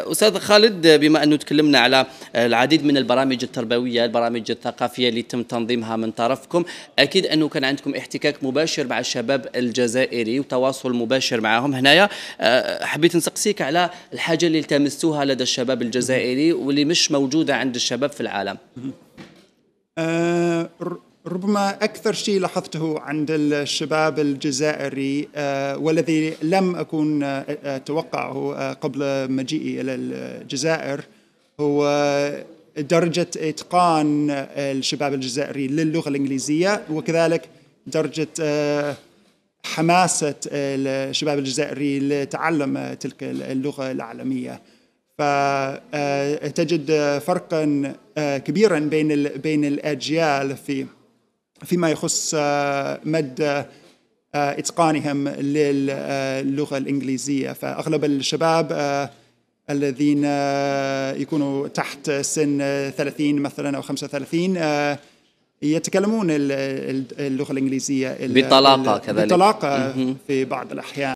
استاذ خالد بما انه تكلمنا على العديد من البرامج التربويه البرامج الثقافيه اللي تم تنظيمها من طرفكم اكيد انه كان عندكم احتكاك مباشر مع الشباب الجزائري وتواصل مباشر معهم هنايا آه، حبيت نسقسيك على الحاجه اللي التمستوها لدى الشباب الجزائري واللي مش موجوده عند الشباب في العالم أه ربما أكثر شيء لاحظته عند الشباب الجزائري آه، والذي لم أكون آه، أتوقعه آه، قبل مجيئي إلى الجزائر هو درجة إتقان الشباب الجزائري للغة الإنجليزية وكذلك درجة حماسة الشباب الجزائري لتعلم تلك اللغة العالمية فتجد فرقا كبيرا بين بين الأجيال في فيما يخص آه، مد آه، آه، اتقانهم للغه الانجليزيه فاغلب الشباب الذين يكونوا تحت سن 30 مثلا او 35 يتكلمون اللغه الانجليزيه بطلاقه كذلك بطلاقه في بعض الاحيان